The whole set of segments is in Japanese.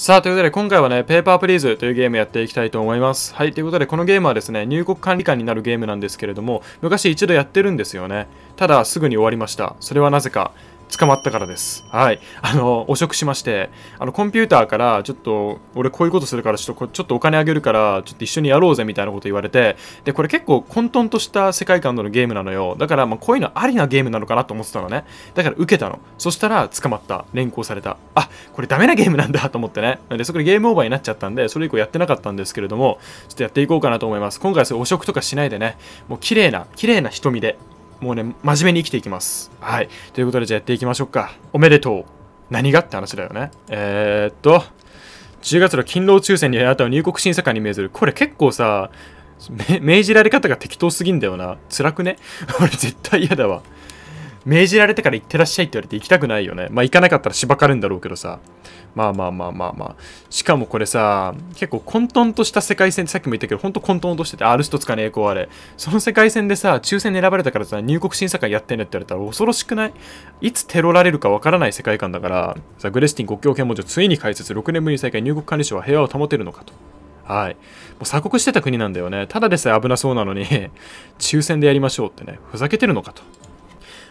さあ、ということで今回はね、ペーパープリーズというゲームやっていきたいと思います。はい、ということでこのゲームはですね、入国管理官になるゲームなんですけれども、昔一度やってるんですよね。ただ、すぐに終わりました。それはなぜか。捕まったからです。はい。あの、汚職しまして、あの、コンピューターから、ちょっと、俺こういうことするから、ちょっと、ちょっとお金あげるから、ちょっと一緒にやろうぜ、みたいなこと言われて、で、これ結構混沌とした世界観のゲームなのよ。だから、まあ、こういうのありなゲームなのかなと思ってたのね。だから、受けたの。そしたら、捕まった。連行された。あ、これダメなゲームなんだ、と思ってね。で、そこでゲームオーバーになっちゃったんで、それ以降やってなかったんですけれども、ちょっとやっていこうかなと思います。今回はそれお食汚職とかしないでね、もう綺麗な、綺麗な瞳でもうね、真面目に生きていきます。はい。ということで、じゃあやっていきましょうか。おめでとう。何がって話だよね。えー、っと、10月の勤労抽選にあなたは入国審査官に命ずる。これ結構さ、命じられ方が適当すぎんだよな。辛くね 俺絶対嫌だわ。命じられてから行ってらっしゃいって言われて行きたくないよね。まあ行かなかったらしばかるんだろうけどさ。まあまあまあまあまあ。しかもこれさ、結構混沌とした世界線ってさっきも言ったけど、ほんと混沌としてて、ある人つかねえ、こうあれ。その世界線でさ、抽選に選ばれたからさ、入国審査会やってんねって言われたら恐ろしくないいつテロられるかわからない世界観だから、さ、グレスティン国境検問所ついに開設、6年ぶりに再開、入国管理省は平和を保てるのかと。はい。もう鎖国してた国なんだよね。ただでさえ危なそうなのに 抽選でやりましょうってね、ふざけてるのかと。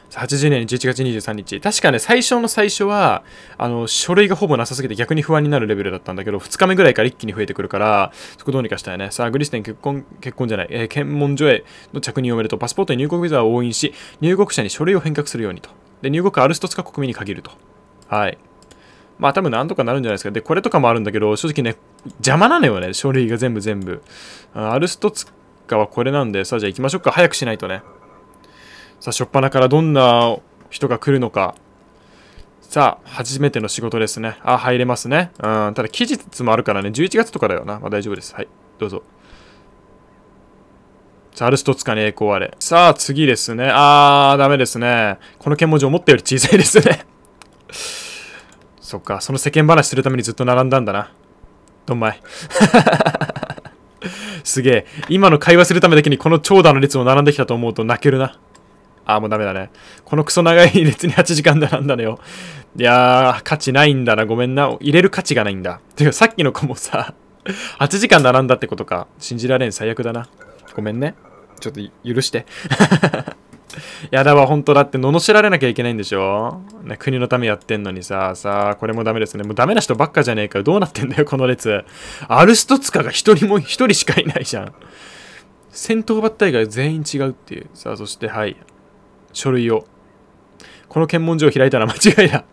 80年11月23日。確かね、最初の最初は、あの、書類がほぼなさすぎて逆に不安になるレベルだったんだけど、2日目ぐらいから一気に増えてくるから、そこどうにかしたいね。さあ、グリステン結婚、結婚じゃない、えー、検問所への着任をめると、パスポートに入国ビザを押印し、入国者に書類を返却するようにと。で、入国はアルストツカ国民に限ると。はい。まあ多分なんとかなるんじゃないですか。で、これとかもあるんだけど、正直ね、邪魔なのよね、書類が全部全部。アルストツカはこれなんで、さあじゃあ行きましょうか。早くしないとね。さあ、初っ端からどんな人が来るのか。さあ、初めての仕事ですね。あ、入れますね。うん、ただ期日もあるからね、11月とかだよな。まあ大丈夫です。はい、どうぞ。あ、アルストツカに栄光あれ。さあ、次ですね。あー、ダメですね。この剣文字思ったより小さいですね そっか、その世間話するためにずっと並んだんだな。どんまい。すげえ。今の会話するためだけにこの長蛇の列を並んできたと思うと泣けるな。あーもうダメだね。このクソ長い列に8時間並んだのよ。いやー、価値ないんだな。ごめんな。入れる価値がないんだ。てか、さっきの子もさ、8時間並んだってことか。信じられん。最悪だな。ごめんね。ちょっと許して。い やだわ、本当だって、罵られなきゃいけないんでしょ、ね、国のためやってんのにさ、さあ、これもダメですね。もうダメな人ばっかじゃねえかよ。どうなってんだよ、この列。アルストツカが一人も、一人しかいないじゃん。戦闘バッタ以外全員違うっていう。さあ、そして、はい。書類を。この検問所を開いたら間違いだ。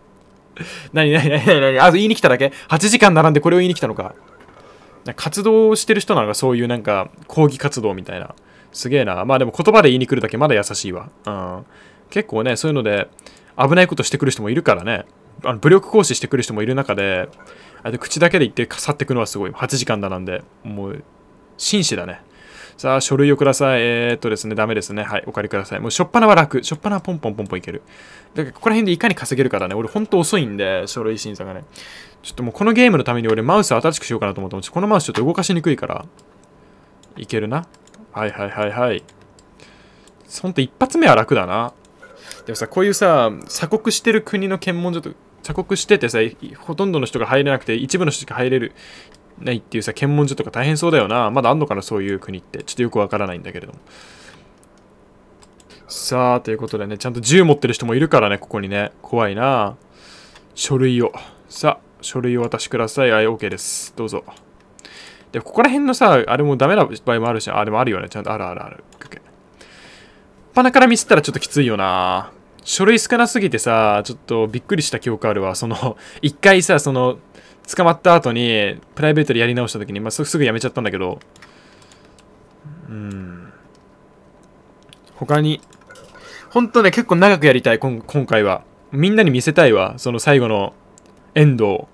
何何何何何あ、言いに来ただけ ?8 時間並んでこれを言いに来たのか。活動してる人なのかそういうなんか抗議活動みたいな。すげえな。まあでも言葉で言いに来るだけまだ優しいわ。うん。結構ね、そういうので危ないことしてくる人もいるからね。あの武力行使してくる人もいる中で、あ口だけで言って去ってくのはすごい。8時間並んで、もう、紳士だね。さあ、書類をください。えー、っとですね、ダメですね。はい、お借りください。もう、しょっぱなは楽。しょっぱなはポンポンポンポンいける。だから、ここら辺でいかに稼げるかだね。俺、ほんと遅いんで、書類審査がね。ちょっともう、このゲームのために俺、マウス新しくしようかなと思ったもこのマウスちょっと動かしにくいから、いけるな。はいはいはいはい。ほんと、一発目は楽だな。でもさ、こういうさ、鎖国してる国の検問所と鎖国しててさ、ほとんどの人が入れなくて、一部の人しか入れるないっていうさ、検問所とか大変そうだよな。まだあんのかな、そういう国って。ちょっとよくわからないんだけれども。さあ、ということでね、ちゃんと銃持ってる人もいるからね、ここにね。怖いな書類を。さあ、書類を渡しください。はい、OK です。どうぞ。で、ここら辺のさ、あれもダメな場合もあるし、あれもあるよね。ちゃんとあるあるある。OK。鼻からミスったらちょっときついよな書類少なすぎてさ、ちょっとびっくりした記憶あるわ。その、一回さ、その、捕まった後に、プライベートでやり直した時に、まあ、すぐやめちゃったんだけど、うん。他に、ほんとね、結構長くやりたい、今回は。みんなに見せたいわ、その最後のエンドを。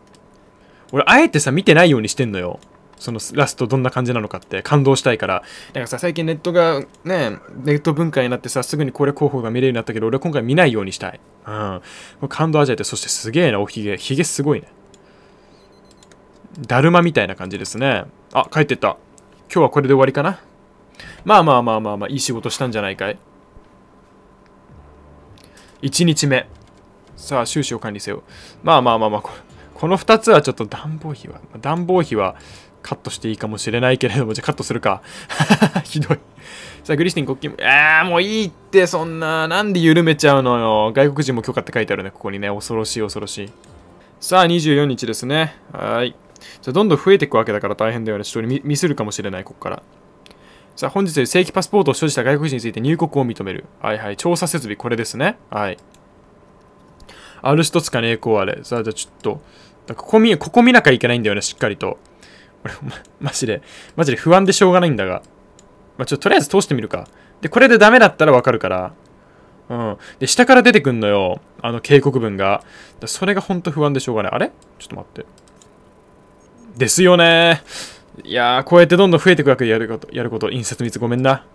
俺、あえてさ、見てないようにしてんのよ。そのラストどんな感じなのかって感動したいから。なんかさ、最近ネットがね、ネット文化になってさ、すぐにこれ候補が見れるようになったけど、俺今回見ないようにしたい。うん。感動味わえて、そしてすげえな、おひげ。ひげすごいね。だるまみたいな感じですね。あ、帰ってった。今日はこれで終わりかな。まあまあまあまあまあ、いい仕事したんじゃないかい。1日目。さあ、収支を管理せよ。まあまあまあまあ、この2つはちょっと暖房費は、暖房費はカットしていいかもしれないけれども、じゃあカットするか。ひどい。さあ、グリスティン国旗も、えー、もういいって、そんな、なんで緩めちゃうのよ。外国人も許可って書いてあるね、ここにね。恐ろしい、恐ろしい。さあ、24日ですね。はい。じゃどんどん増えていくわけだから大変だよね。人にミスるかもしれない、ここから。さあ、本日より正規パスポートを所持した外国人について入国を認める。はいはい。調査設備、これですね。はい。ある一つかねえ、こうあれ。さあ、じゃあちょっと、ここ見、ここ見なきゃいけないんだよね、しっかりと。俺、ま、マジで、マジで不安でしょうがないんだが。まあ、ちょっととりあえず通してみるか。で、これでダメだったらわかるから。うん。で、下から出てくんのよ。あの警告文が。それがほんと不安でしょうがない。あれちょっと待って。ですよねいやー、こうやってどんどん増えていくわけでやること、やること、印刷ミスごめんな。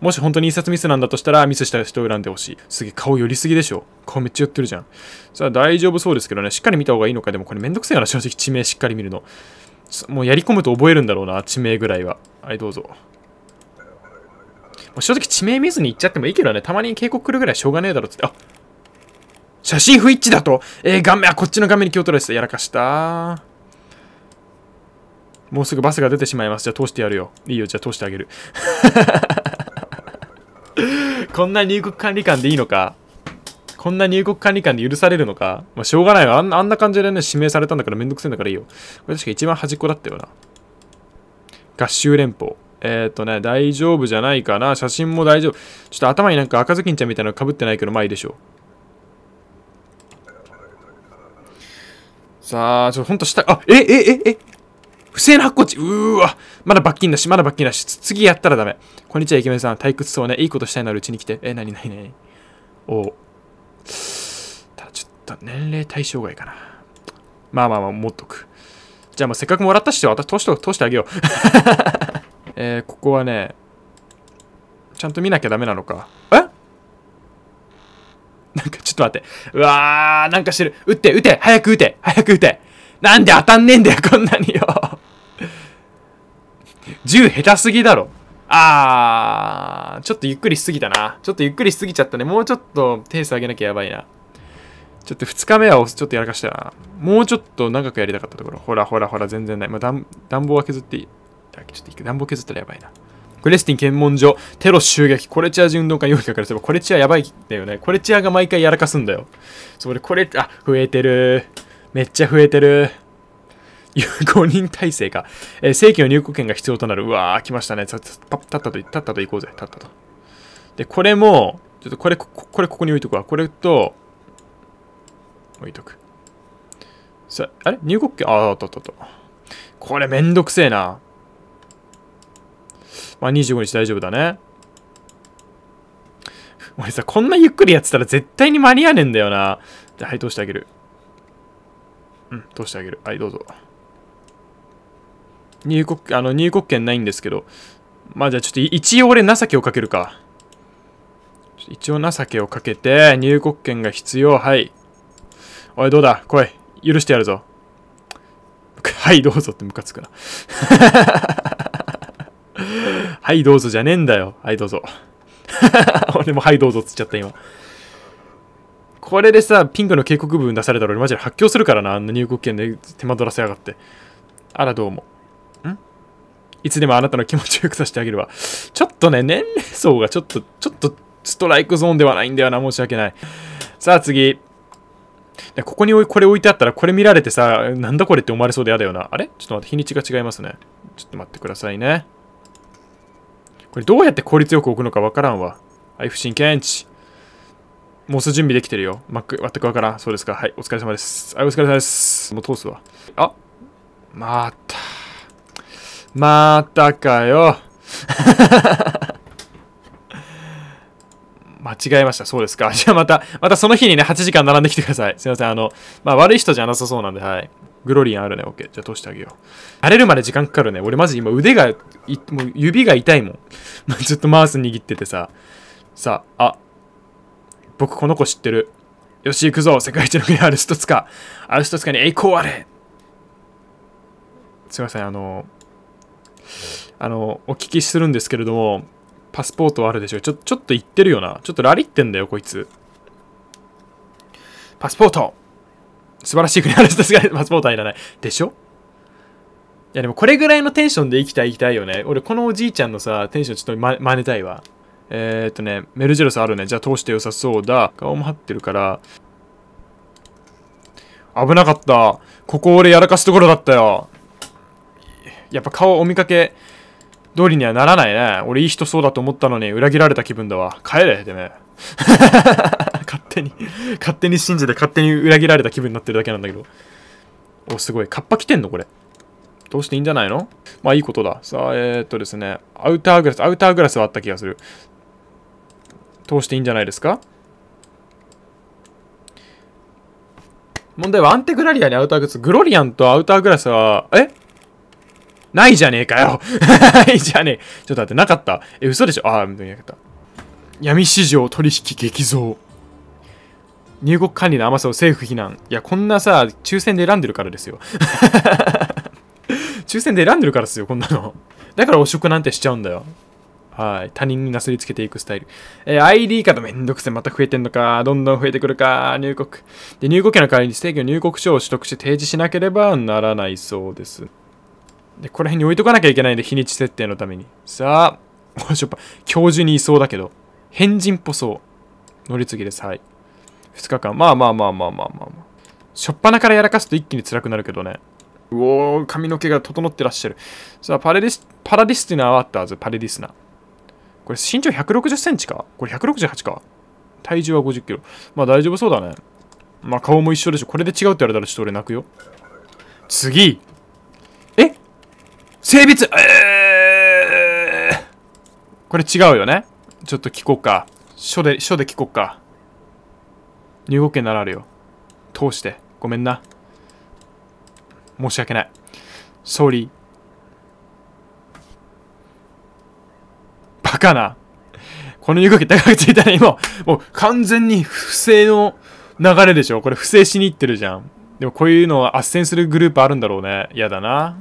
もし本当に印刷ミスなんだとしたら、ミスした人を恨んでほしい。すげえ、顔寄りすぎでしょ。顔めっちゃ寄ってるじゃん。さあ、大丈夫そうですけどね、しっかり見た方がいいのか。でもこれめんどくせえな、正直、地名しっかり見るの。もうやり込むと覚えるんだろうな、地名ぐらいは。はい、どうぞ。もう正直、地名見ずに行っちゃってもいいけどね、たまに警告来るぐらいしょうがねえだろって。あ写真不一致だとえー、画面、あ、こっちの画面に気を取られてた。やらかしたもうすぐバスが出てしまいます。じゃあ通してやるよ。いいよ、じゃあ通してあげる。こんな入国管理官でいいのかこんな入国管理官で許されるのかまあ、しょうがないわあん。あんな感じでね、指名されたんだからめんどくせえんだからいいよ。これ確か一番端っこだったよな。合衆連邦。えっ、ー、とね、大丈夫じゃないかな。写真も大丈夫。ちょっと頭になんか赤ずきんちゃんみたいなのかぶってないけど、まあいいでしょう。さあ、ちょっとほんと下、あ、え、え、え、え、不正な発行値。うーわ。まだ罰金だし、まだ罰金だし。次やったらダメ。こんにちは、イケメンさん。退屈そうね。いいことしたいならうちに来て。え、なになになにおただちょっと年齢対象外かな。まあまあまあ、持っとく。じゃあもうせっかくもらったし、私通して通してあげよう。えー、ここはね、ちゃんと見なきゃダメなのか。えなんかちょっと待って。うわー、なんかしてる。撃って、撃て、早く撃て、早く撃て。なんで当たんねえんだよ、こんなによ。銃下手すぎだろ。あー、ちょっとゆっくりしすぎたな。ちょっとゆっくりしすぎちゃったね。もうちょっとペース上げなきゃやばいな。ちょっと2日目はちょっとやらかしたな。もうちょっと長くやりたかったところ。ほらほらほら、全然ない。まあ、暖房は削っていい。ちょっと暖房削ったらやばいな。クレスティン検問所、テロ襲撃、コレチア人動会400からすれば、コレチアやばいんだよね。コレチアが毎回やらかすんだよ。そこでコレ、あ、増えてる。めっちゃ増えてる。5 人体制か。えー、正規の入国権が必要となる。うわー、来ましたね。立ったと、立ったと行こうぜ。立ったと。で、これも、ちょっとこれ、ここれここに置いとくわ。これと、置いとく。さあ、れ入国権ああ、とっとと。これめんどくせえな。まあ、25日大丈夫だね。俺さ、こんなゆっくりやってたら絶対に間に合わねえんだよな。じゃあ、はい、通してあげる。うん、通してあげる。はい、どうぞ。入国、あの、入国券ないんですけど。まあじゃあちょっと一応俺情けをかけるか。一応情けをかけて、入国券が必要。はい。おい、どうだ来い。許してやるぞ。はい、どうぞってムカつくな。はい、どうぞじゃねえんだよ。はい、どうぞ。俺もはいどうぞっつっちゃった今これでさピンクの警告文出されたら俺マジで発狂するからなあんな入国券で手間取らせやがってあらどうもいつでもあなたの気持ちをよくさせてあげるわ。ちょっとね、年齢層がちょっと、ちょっとストライクゾーンではないんだよな、申し訳ない。さあ次。ここにこれ置いてあったら、これ見られてさ、なんだこれって思われそうでやだよな。あれちょっと待って、日にちが違いますね。ちょっと待ってくださいね。これどうやって効率よく置くのかわからんわ。はい、不審検知。モス準備できてるよ。マック、全くわからん。そうですか。はい、お疲れ様です。はい、お疲れ様です。もう通すわ。あまた。またかよ。間違えました。そうですか。じゃあまた、またその日にね、8時間並んできてください。すいません。あの、まあ悪い人じゃなさそうなんで、はい。グロリアンあるね。オッケー。じゃあ通してあげよう。慣れるまで時間かかるね。俺マジ今腕が、いもう指が痛いもん。ず っとマウス握っててさ。さあ、あ、僕この子知ってる。よし、行くぞ。世界一の国アルストツカ。アルストツカに栄光あれ。すいません。あのあの、お聞きするんですけれども、パスポートはあるでしょうちょ、ちょっと言ってるよな。ちょっとラリってんだよ、こいつ。パスポート素晴らしい国あるですが、パスポートはいらない。でしょいやでもこれぐらいのテンションで生きたい生きたいよね。俺このおじいちゃんのさ、テンションちょっとま、真似たいわ。えー、っとね、メルジェロスあるね。じゃあ通して良さそうだ。顔も張ってるから。危なかった。ここ俺やらかすところだったよ。やっぱ顔お見かけ通りにはならないね。俺いい人そうだと思ったのに裏切られた気分だわ。帰れ、てめえ。勝手に、勝手に信じて勝手に裏切られた気分になってるだけなんだけど。お、すごい。カッパ来てんのこれ。どうしていいんじゃないのまあいいことだ。さあ、えー、っとですね。アウターグラス、アウターグラスはあった気がする。通していいんじゃないですか問題はアンテグラリアにアウターグラス。グロリアンとアウターグラスは、えないじゃねえかよ ないじゃねえ。ちょっと待って、なかったえ、嘘でしょああ、見なかった。闇市場取引激増。入国管理の甘さを政府非難。いや、こんなさ、抽選で選んでるからですよ。抽選で選んでるからですよ、こんなの。だから汚職なんてしちゃうんだよ。はい。他人になすりつけていくスタイル。えー、ID カードめんどくせまた増えてんのか。どんどん増えてくるか。入国。で、入国権の代わりに制御入国証を取得して提示しなければならないそうです。で、この辺に置いとかなきゃいけないんで、日にち設定のために。さあ、おしょっぱ、教授にいそうだけど、変人っぽそう。乗り継ぎです、はい。2日間、まあまあまあまあまあまあまあ。しょっぱなからやらかすと一気に辛くなるけどね。うおー、髪の毛が整ってらっしゃる。さあ、パレディス、パラディスティナーはあったはず、パレディスナー。これ身長160センチかこれ168か体重は50キロ。まあ大丈夫そうだね。まあ顔も一緒でしょ。これで違うって言われたらちょっと俺泣くよ。次性別えー、これ違うよねちょっと聞こうか。書で、書で聞こうか。入国権ならあるよ。通して。ごめんな。申し訳ない。総理。バカな。この入国権高くついたら今、もう完全に不正の流れでしょ。これ不正しに行ってるじゃん。でもこういうのは斡旋するグループあるんだろうね。嫌だな。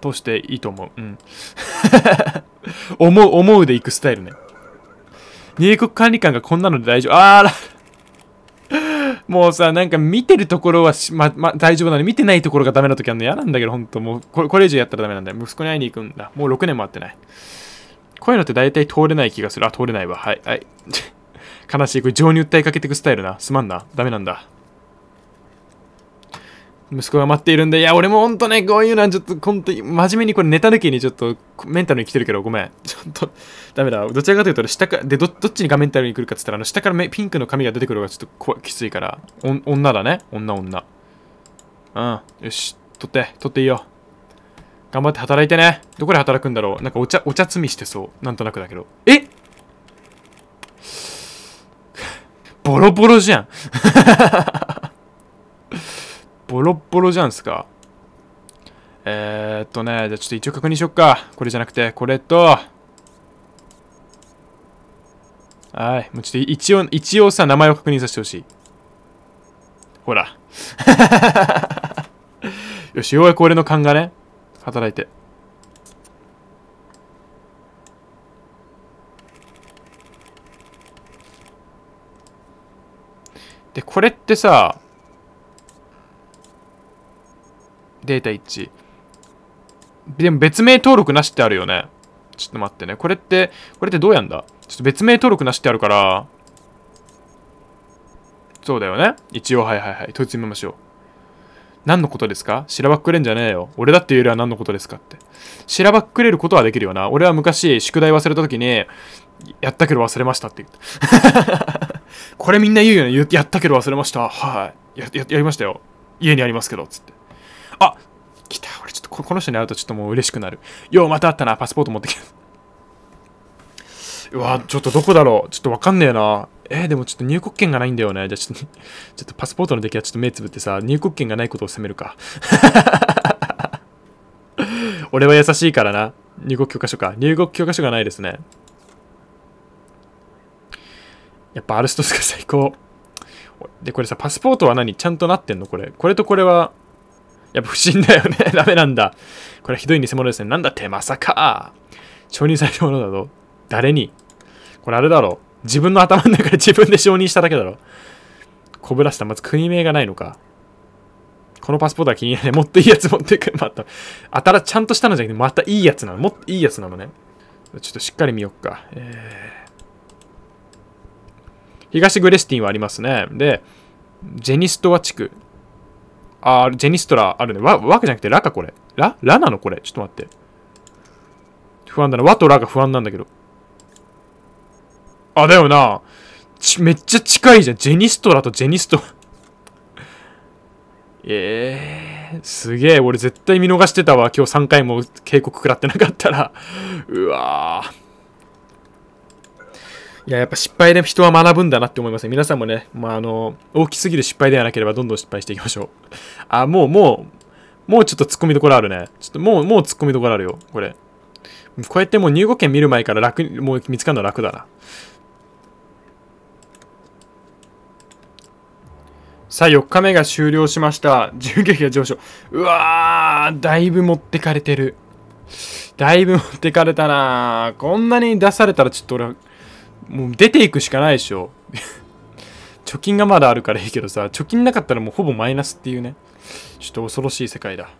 としていいと思う。うん。思う、思うで行くスタイルね。入国管理官がこんなので大丈夫。あら もうさ、なんか見てるところはま、ま、大丈夫なのに、見てないところがダメな時あるの嫌なんだけど、ほんと、もうこれ、これ以上やったらダメなんだよ。息子に会いに行くんだ。もう6年も会ってない。こういうのって大体通れない気がする。あ、通れないわ。はい、はい。悲しい。これ情に訴えかけてくスタイルな。すまんな。ダメなんだ。息子が待っているんで、いや、俺もほんとね、こういうのはちょっと、本当に、真面目にこれネタ抜きにちょっと、メンタルに来てるけど、ごめん。ちょっと、ダメだ。どちらかというと、下か、で、ど、どっちにがメンタルに来るかっつったら、あの、下からピンクの髪が出てくるのがちょっときついから、お、女だね。女、女。うん。よし、取って、取っていいよ。頑張って働いてね。どこで働くんだろうなんかお茶、お茶摘みしてそう。なんとなくだけど。えボロボロじゃん ボロッボロじゃんすか。えー、っとね、じゃあちょっと一応確認しよっか。これじゃなくて、これと、はい。もうちょっと一応、一応さ、名前を確認させてほしい。ほら。よし、ようやく俺の勘がね、働いて。で、これってさ、データ1。でも別名登録なしってあるよね。ちょっと待ってね。これって、これってどうやんだちょっと別名登録なしってあるから。そうだよね。一応、はいはいはい。問い詰めましょう。何のことですかしらばっくれんじゃねえよ。俺だって言よりは何のことですかって。しらばっくれることはできるよな。俺は昔、宿題忘れた時に、やったけど忘れましたって言った。これみんな言うよね。やったけど忘れました。はい。や、や、やりましたよ。家にありますけど、つって。あ来た俺ちょっとこの人に会うとちょっともう嬉しくなるようまた会ったなパスポート持ってきたうわちょっとどこだろうちょっとわかんねえなえー、でもちょっと入国権がないんだよねじゃあちょっと ちょっとパスポートの出来はちょっと目つぶってさ入国権がないことを責めるか 俺は優しいからな入国許可書か入国許可書がないですねやっぱアルストスが最高でこれさパスポートは何ちゃんとなってんのこれこれとこれはやっぱ不審だよね。ダメなんだ。これはひどい偽物ですね。なんだって、まさか。承認されたものだぞ。誰にこれあれだろ。自分の頭の中で自分で承認しただけだろ。こぶらした。まず国名がないのか。このパスポートは気に入らない。もっといいやつ持ってくる。また。あたらちゃんとしたのじゃなくて、またいいやつなの。もっといいやつなのね。ちょっとしっかり見よっか。えー、東グレスティンはありますね。で、ジェニストワ地区。あ、ジェニストラあるね。わ、わけじゃなくてラかこれ。ララなのこれ。ちょっと待って。不安だな。和とラが不安なんだけど。あ、だよな。ち、めっちゃ近いじゃん。ジェニストラとジェニストえ えー、すげえ。俺絶対見逃してたわ。今日3回も警告食らってなかったら。うわぁ。いや、やっぱ失敗で人は学ぶんだなって思いますね。皆さんもね、まあ、あの、大きすぎる失敗ではなければどんどん失敗していきましょう。あ、もう、もう、もうちょっと突っ込みどころあるね。ちょっともう、もう突っ込みどころあるよ、これ。こうやってもう入国券見る前から楽に、もう見つかるの楽だな。さあ、4日目が終了しました。銃撃が上昇。うわー、だいぶ持ってかれてる。だいぶ持ってかれたなこんなに出されたらちょっと俺、もう出ていくしかないでしょ 貯金がまだあるからいいけどさ貯金なかったらもうほぼマイナスっていうねちょっと恐ろしい世界だ